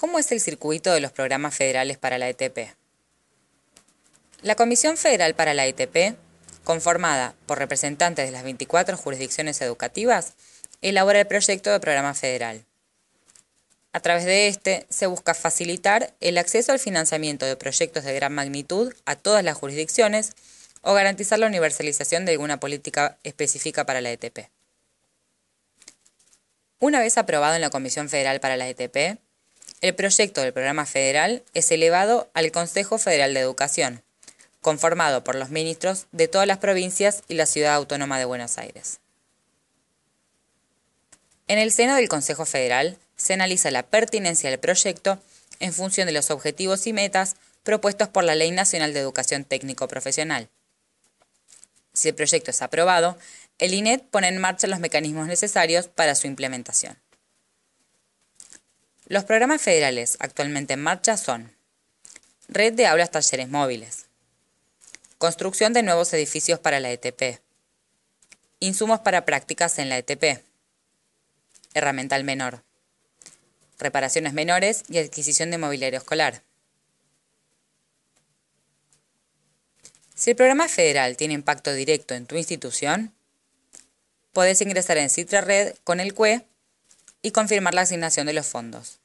¿Cómo es el circuito de los programas federales para la ETP? La Comisión Federal para la ETP, conformada por representantes de las 24 jurisdicciones educativas, elabora el proyecto de programa federal. A través de este se busca facilitar el acceso al financiamiento de proyectos de gran magnitud a todas las jurisdicciones o garantizar la universalización de alguna política específica para la ETP. Una vez aprobado en la Comisión Federal para la ETP, el proyecto del programa federal es elevado al Consejo Federal de Educación, conformado por los ministros de todas las provincias y la Ciudad Autónoma de Buenos Aires. En el seno del Consejo Federal se analiza la pertinencia del proyecto en función de los objetivos y metas propuestos por la Ley Nacional de Educación Técnico Profesional. Si el proyecto es aprobado, el INET pone en marcha los mecanismos necesarios para su implementación. Los programas federales actualmente en marcha son Red de aulas talleres móviles, construcción de nuevos edificios para la ETP, insumos para prácticas en la ETP, herramental menor, reparaciones menores y adquisición de mobiliario escolar. Si el programa federal tiene impacto directo en tu institución, puedes ingresar en Citra Red con el CUE y confirmar la asignación de los fondos.